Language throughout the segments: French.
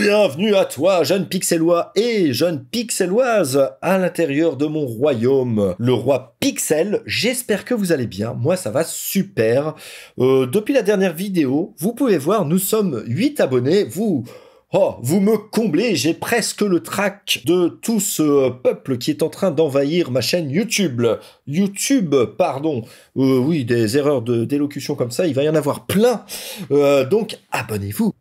Bienvenue à toi, jeune pixellois et jeune pixelloise à l'intérieur de mon royaume, le roi Pixel. J'espère que vous allez bien, moi ça va super. Euh, depuis la dernière vidéo, vous pouvez voir, nous sommes 8 abonnés, vous... Oh, vous me comblez, j'ai presque le trac de tout ce euh, peuple qui est en train d'envahir ma chaîne YouTube. YouTube, pardon. Euh, oui, des erreurs de d'élocution comme ça, il va y en avoir plein. donc abonnez-vous.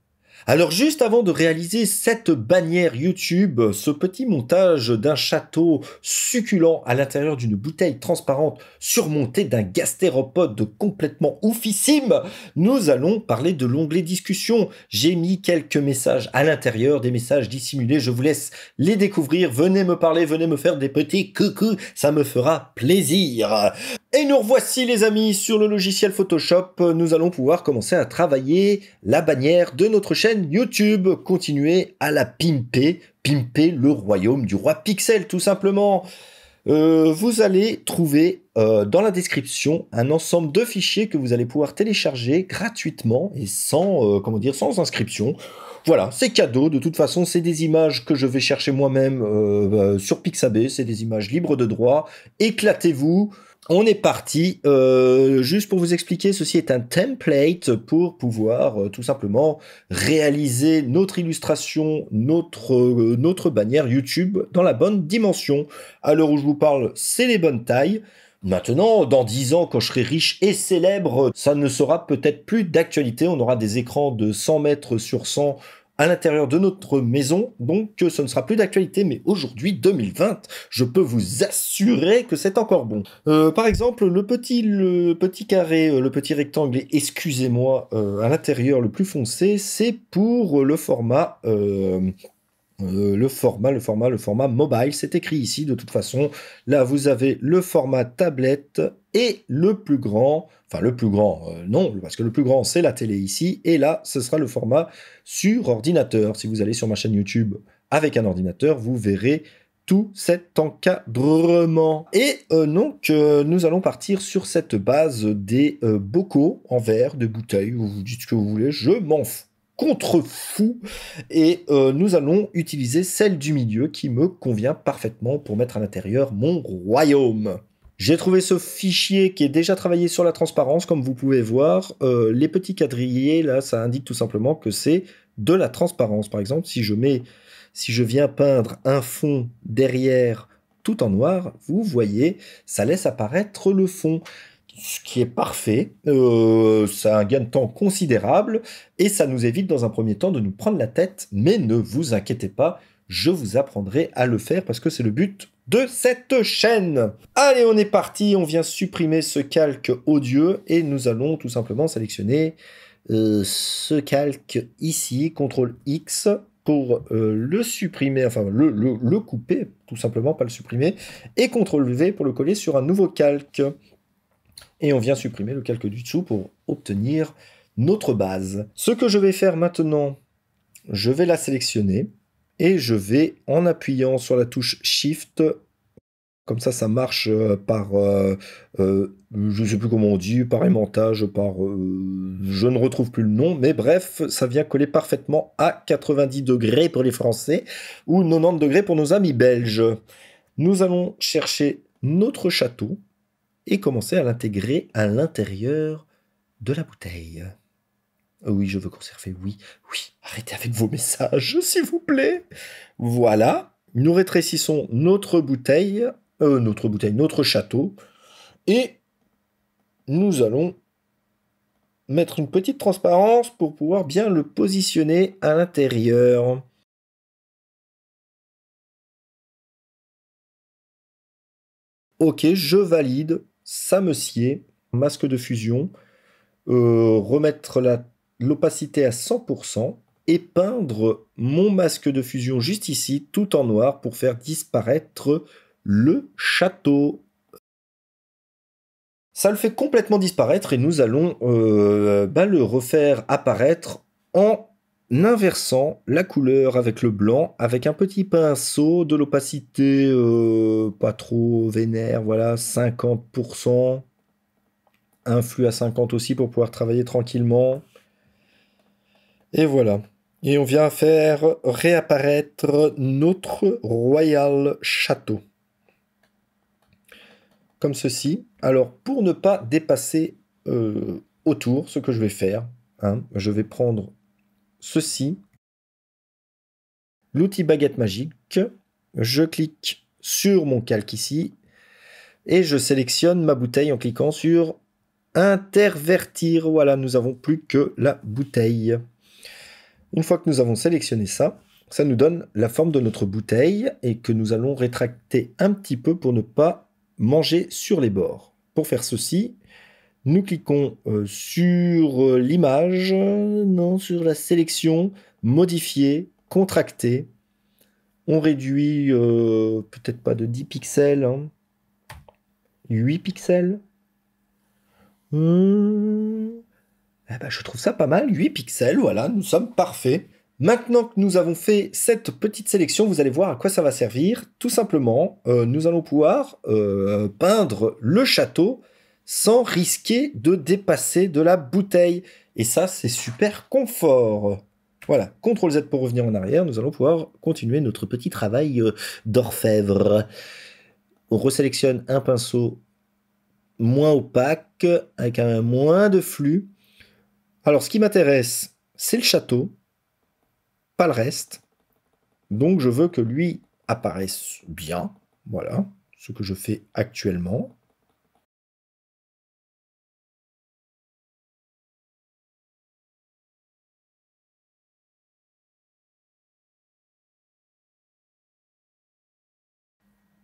Alors juste avant de réaliser cette bannière YouTube, ce petit montage d'un château succulent à l'intérieur d'une bouteille transparente surmontée d'un gastéropode complètement oufissime, nous allons parler de l'onglet discussion. J'ai mis quelques messages à l'intérieur, des messages dissimulés, je vous laisse les découvrir. Venez me parler, venez me faire des petits coucou, ça me fera plaisir. Et nous revoici les amis sur le logiciel Photoshop. Nous allons pouvoir commencer à travailler la bannière de notre chaîne YouTube. Continuer à la pimper, pimper le royaume du roi Pixel tout simplement. Euh, vous allez trouver euh, dans la description un ensemble de fichiers que vous allez pouvoir télécharger gratuitement et sans, euh, comment dire, sans inscription. Voilà, c'est cadeau. De toute façon, c'est des images que je vais chercher moi-même sur Pixabay. C'est des images libres de droit. Éclatez-vous on est parti. Euh, juste pour vous expliquer, ceci est un template pour pouvoir euh, tout simplement réaliser notre illustration, notre, euh, notre bannière YouTube dans la bonne dimension. À l'heure où je vous parle, c'est les bonnes tailles. Maintenant, dans 10 ans, quand je serai riche et célèbre, ça ne sera peut-être plus d'actualité. On aura des écrans de 100 mètres sur 100 à l'intérieur de notre maison, donc que ce ne sera plus d'actualité, mais aujourd'hui, 2020, je peux vous assurer que c'est encore bon. Euh, par exemple, le petit, le petit carré, euh, le petit rectangle, excusez-moi, euh, à l'intérieur le plus foncé, c'est pour le format... Euh, le format, le format, le format mobile, c'est écrit ici de toute façon. Là, vous avez le format tablette et le plus grand, enfin le plus grand, euh, non, parce que le plus grand c'est la télé ici, et là, ce sera le format sur ordinateur. Si vous allez sur ma chaîne YouTube avec un ordinateur, vous verrez tout cet encadrement. Et euh, donc, nous allons partir sur cette base des bocaux en verre, de bouteilles, vous dites ce que vous voulez, je m'en fous contrefou, Et euh, nous allons utiliser celle du milieu qui me convient parfaitement pour mettre à l'intérieur mon royaume. J'ai trouvé ce fichier qui est déjà travaillé sur la transparence, comme vous pouvez voir. Euh, les petits quadrillés, là, ça indique tout simplement que c'est de la transparence. Par exemple, si je mets, si je viens peindre un fond derrière tout en noir, vous voyez, ça laisse apparaître le fond ce qui est parfait. Euh, ça a un gain de temps considérable et ça nous évite dans un premier temps de nous prendre la tête. Mais ne vous inquiétez pas, je vous apprendrai à le faire parce que c'est le but de cette chaîne. Allez, on est parti, on vient supprimer ce calque odieux et nous allons tout simplement sélectionner euh, ce calque ici, CTRL X, pour euh, le supprimer, enfin le, le, couper, tout simplement, pas le supprimer, et CTRL V pour le coller sur un nouveau calque. Et on vient supprimer le calque du dessous pour obtenir notre base. Ce que je vais faire maintenant, je vais la sélectionner et je vais, en appuyant sur la touche Shift, comme ça, ça marche euh, par, euh, euh, je ne sais plus comment on dit, par aimantage, par, je ne retrouve plus le nom, mais bref, ça vient coller parfaitement à 90 degrés pour les Français ou 90 degrés pour nos amis belges. Nous allons chercher notre château et commencer à l'intégrer à l'intérieur de la bouteille. Euh, oui, je veux conserver, oui, oui, arrêtez avec vos messages, s'il vous plaît. Voilà, nous rétrécissons notre bouteille, euh, notre bouteille, notre château, et nous allons mettre une petite transparence pour pouvoir bien le positionner à l'intérieur. Ok, je valide, samecier masque de fusion, euh, remettre l'opacité à 100% et peindre mon masque de fusion juste ici, tout en noir, pour faire disparaître le château. Ça le fait complètement disparaître et nous allons euh, bah, le refaire apparaître en Inversant la couleur avec le blanc, avec un petit pinceau de l'opacité euh, pas trop vénère, voilà, 50%, un flux à 50 aussi pour pouvoir travailler tranquillement. Et voilà. Et on vient faire réapparaître notre Royal Château. Comme ceci. Alors, pour ne pas dépasser euh, autour, ce que je vais faire, hein, je vais prendre ceci, l'outil baguette magique. Je clique sur mon calque ici et je sélectionne ma bouteille en cliquant sur intervertir. Voilà, nous avons plus que la bouteille. Une fois que nous avons sélectionné ça, ça nous donne la forme de notre bouteille et que nous allons rétracter un petit peu pour ne pas manger sur les bords. Pour faire ceci, nous cliquons euh, sur euh, l'image, non, sur la sélection, modifier, contracter. On réduit euh, peut-être pas de 10 pixels, 8 hein. pixels. Hum. Eh ben, je trouve ça pas mal, 8 pixels, voilà, nous sommes parfaits. Maintenant que nous avons fait cette petite sélection, vous allez voir à quoi ça va servir. Tout simplement, nous allons pouvoir peindre le château sans risquer de dépasser de la bouteille. Et ça, c'est super confort. Voilà, CTRL Z pour revenir en arrière, nous allons pouvoir continuer notre petit travail euh, d'orfèvre. On resélectionne un pinceau moins opaque, avec un moins de flux. Alors ce qui m'intéresse, c'est le château, pas le reste. Donc je veux que lui apparaisse bien. Voilà, ce que je fais actuellement.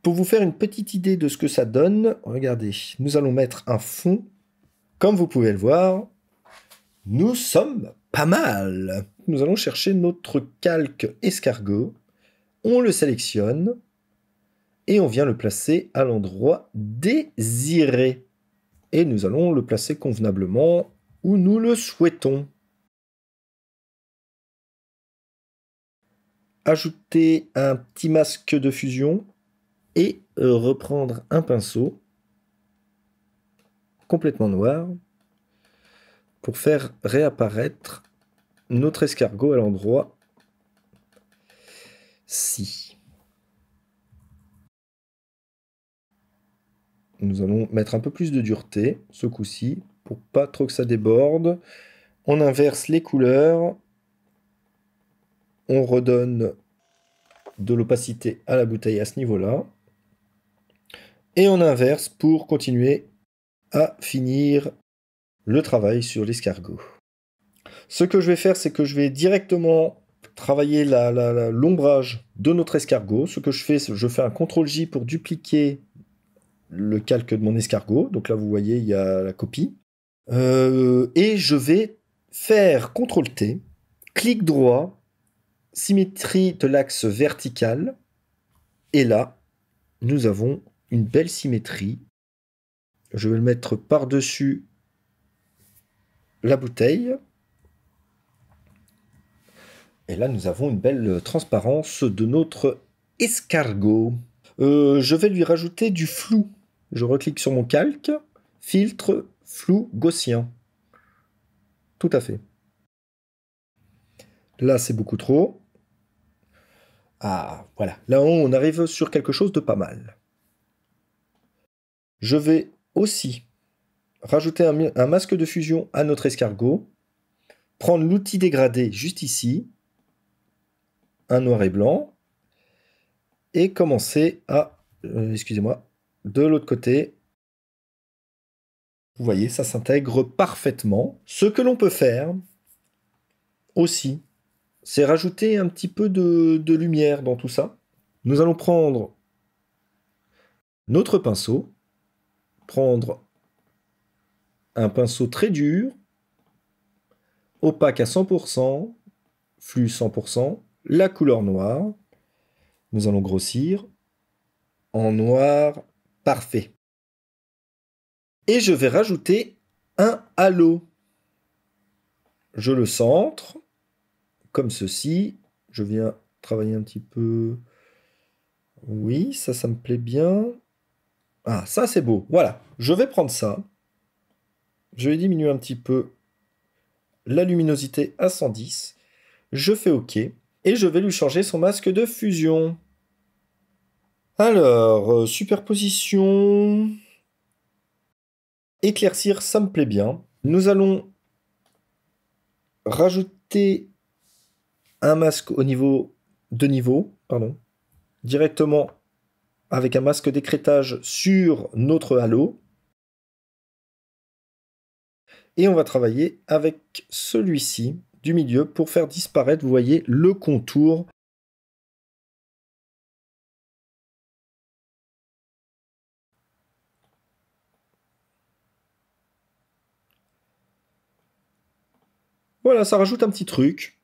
Pour vous faire une petite idée de ce que ça donne, regardez, nous allons mettre un fond. Comme vous pouvez le voir, nous sommes pas mal. Nous allons chercher notre calque escargot. On le sélectionne et on vient le placer à l'endroit désiré. Et nous allons le placer convenablement où nous le souhaitons. Ajouter un petit masque de fusion et euh, reprendre un pinceau complètement noir pour faire réapparaître notre escargot à l'endroit si. Nous allons mettre un peu plus de dureté ce coup-ci pour pas trop que ça déborde. On inverse les couleurs. On redonne de l'opacité à la bouteille à ce niveau-là et on inverse pour continuer à finir le travail sur l'escargot. Ce que je vais faire, c'est que je vais directement travailler l'ombrage de notre escargot. Ce que je fais, je fais un CTRL-J pour dupliquer le calque de mon escargot. Donc là, vous voyez, il y a la copie. Euh, et je vais faire CTRL-T, clic droit, symétrie de l'axe vertical. Et là, nous avons une belle symétrie. Je vais le mettre par-dessus la bouteille. Et là, nous avons une belle transparence de notre escargot. Euh, je vais lui rajouter du flou. Je reclique sur mon calque. Filtre, flou gaussien. Tout à fait. Là, c'est beaucoup trop. Ah, voilà. Là, on arrive sur quelque chose de pas mal. Je vais aussi rajouter un, masque de fusion à notre escargot, prendre l'outil dégradé juste ici, un noir et blanc, et commencer à, euh, excusez-moi, de l'autre côté. Vous voyez, ça s'intègre parfaitement. Ce que l'on peut faire aussi, c'est rajouter un petit peu de lumière dans tout ça. Nous allons prendre notre pinceau prendre un pinceau très dur, opaque à 100%, flux 100%, la couleur noire. Nous allons grossir en noir parfait. Et je vais rajouter un halo. Je le centre, comme ceci. Je viens travailler un petit peu... Oui, ça, ça me plaît bien. Ah, ça c'est beau. Voilà. Je vais prendre ça. Je vais diminuer un petit peu la luminosité à 110. Je fais OK. Et je vais lui changer son masque de fusion. Alors, euh, superposition. Éclaircir, ça me plaît bien. Nous allons rajouter un masque au niveau de niveau, pardon, directement avec un masque d'écrétage sur notre halo. Et on va travailler avec celui-ci du milieu pour faire disparaître, vous voyez, le contour Voilà, ça rajoute un petit truc.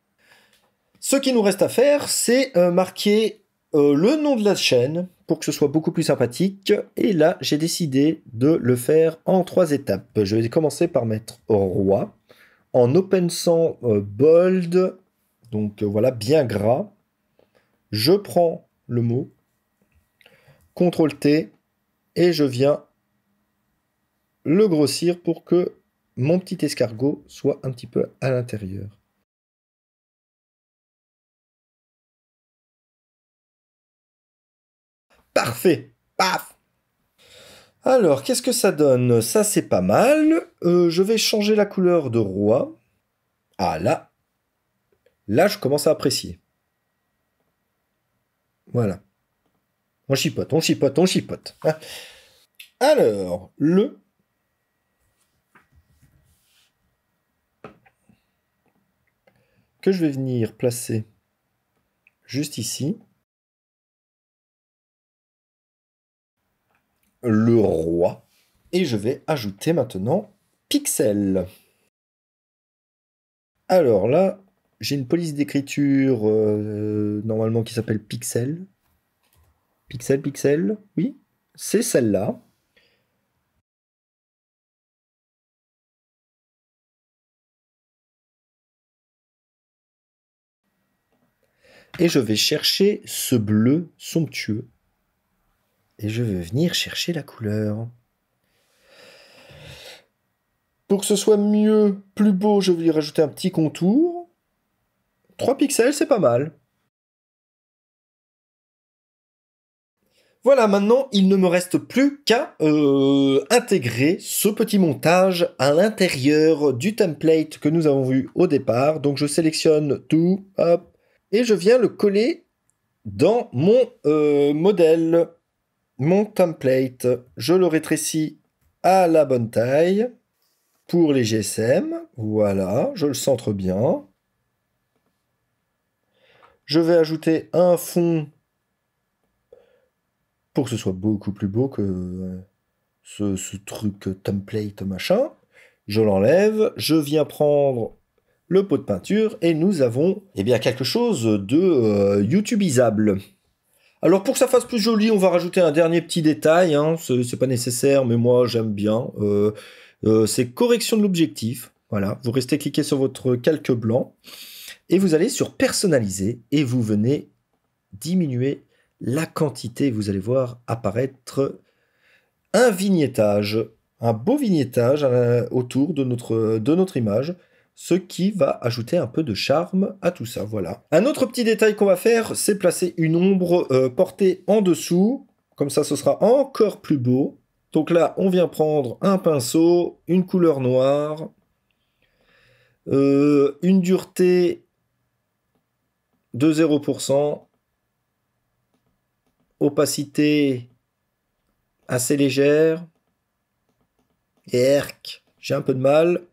Ce qui nous reste à faire, c'est euh, marquer euh, le nom de la chaîne, pour que ce soit beaucoup plus sympathique, et là j'ai décidé de le faire en trois étapes. Je vais commencer par mettre roi en open sans euh, bold, donc euh, voilà, bien gras. Je prends le mot, CTRL T, et je viens le grossir pour que mon petit escargot soit un petit peu à l'intérieur. Parfait. Paf. Alors, qu'est-ce que ça donne Ça, c'est pas mal. Euh, je vais changer la couleur de roi. Ah là. Là, je commence à apprécier. Voilà. On chipote, on chipote, on chipote. Ah. Alors, le que je vais venir placer juste ici. le roi. Et je vais ajouter maintenant pixel. Alors là, j'ai une police d'écriture euh, normalement qui s'appelle pixel. Pixel, pixel, oui. C'est celle-là. et je vais chercher ce bleu somptueux et je veux venir chercher la couleur. Pour que ce soit mieux, plus beau, je vais lui rajouter un petit contour. 3 pixels, c'est pas mal. Voilà, maintenant, il ne me reste plus qu'à euh, intégrer ce petit montage à l'intérieur du template que nous avons vu au départ. Donc je sélectionne tout, et je viens le coller dans mon euh, modèle mon template, je le rétrécis à la bonne taille pour les GSM. Voilà, je le centre bien. Je vais ajouter un fond pour que ce soit beaucoup plus beau que euh, ce, truc template machin. Je l'enlève, je viens prendre le pot de peinture et nous avons eh bien, quelque chose de euh, YouTubeisable. Alors pour que ça fasse plus joli, on va rajouter un dernier petit détail. Hein. ce C'est pas nécessaire, mais moi j'aime bien. Euh, euh, c'est correction de l'objectif. Voilà, vous restez cliqué sur votre calque blanc et vous allez sur personnaliser et vous venez diminuer la quantité. Vous allez voir apparaître un vignettage, un beau vignettage euh, autour de notre, de notre image ce qui va ajouter un peu de charme à tout ça, voilà. Un autre petit détail qu'on va faire, c'est placer une ombre euh, portée en dessous, comme ça ce sera encore plus beau. Donc là, on vient prendre un pinceau, une couleur noire, euh, une dureté de 0%, opacité assez légère, et j'ai un peu de mal.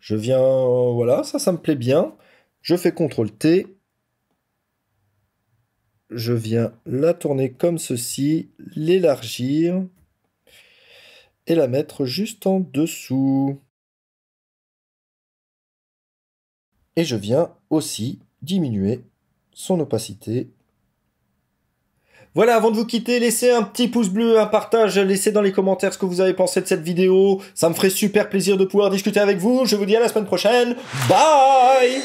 Je viens, euh, voilà, ça, ça me plaît bien. Je fais CTRL T. Je viens la tourner comme ceci, l'élargir et la mettre juste en dessous. Et je viens aussi diminuer son opacité voilà, avant de vous quitter, laissez un petit pouce bleu, un partage, laissez dans les commentaires ce que vous avez pensé de cette vidéo. Ça me ferait super plaisir de pouvoir discuter avec vous. Je vous dis à la semaine prochaine. Bye